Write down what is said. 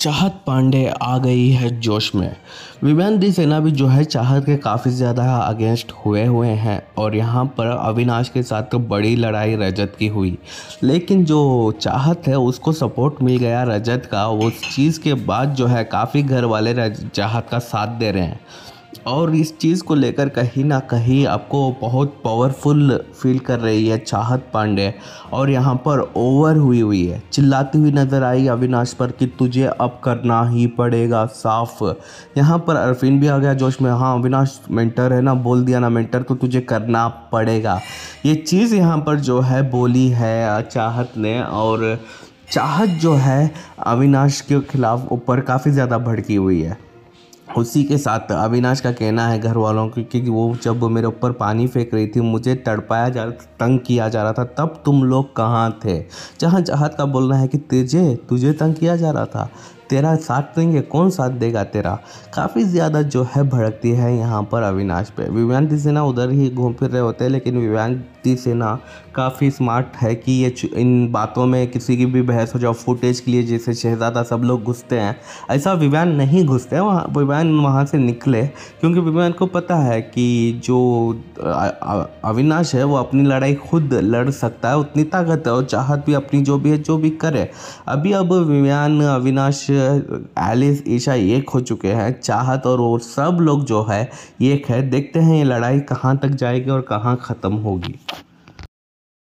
चाहत पांडे आ गई है जोश में विमान दी सेना भी जो है चाहत के काफ़ी ज़्यादा अगेंस्ट हुए हुए हैं और यहाँ पर अविनाश के साथ तो बड़ी लड़ाई रजत की हुई लेकिन जो चाहत है उसको सपोर्ट मिल गया रजत का उस चीज़ के बाद जो है काफ़ी घर वाले चाहत का साथ दे रहे हैं और इस चीज़ को लेकर कहीं ना कहीं आपको बहुत पावरफुल फील कर रही है चाहत पांडे और यहाँ पर ओवर हुई हुई है चिल्लाती हुई नज़र आई अविनाश पर कि तुझे अब करना ही पड़ेगा साफ यहाँ पर अरफिन भी आ गया जोश में हाँ अविनाश मेंटर है ना बोल दिया ना मेंटर तो तुझे करना पड़ेगा ये चीज़ यहाँ पर जो है बोली है चाहत ने और चाहत जो है अविनाश के खिलाफ ऊपर काफ़ी ज़्यादा भड़की हुई है उसी के साथ अविनाश का कहना है घर वालों की क्योंकि वो जब मेरे ऊपर पानी फेंक रही थी मुझे तड़पाया जा तंग किया जा रहा था तब तुम लोग कहाँ थे जहाँ चाहत का बोलना है कि तुझे तुझे तंग किया जा रहा था तेरा साथ देंगे कौन साथ देगा तेरा काफ़ी ज़्यादा जो है भड़कती है यहाँ पर अविनाश पे विवेंती सेना उधर ही घूम फिर रहे होते हैं लेकिन विवेंती सेना काफ़ी स्मार्ट है कि ये इन बातों में किसी की भी बहस हो जाओ फुटेज के लिए जैसे शहजादा सब लोग घुसते हैं ऐसा विवान नहीं घुसते हैं वहाँ विवान वहाँ से निकले क्योंकि विवान को पता है कि जो अविनाश है वो अपनी लड़ाई खुद लड़ सकता है उतनी ताकत है और चाहत भी अपनी जो भी है जो भी करे अभी अब विवान अविनाश एलिस ईशा एक हो चुके हैं चाहत और वो सब लोग जो है एक है देखते हैं ये लड़ाई कहाँ तक जाएगी और कहाँ ख़त्म होगी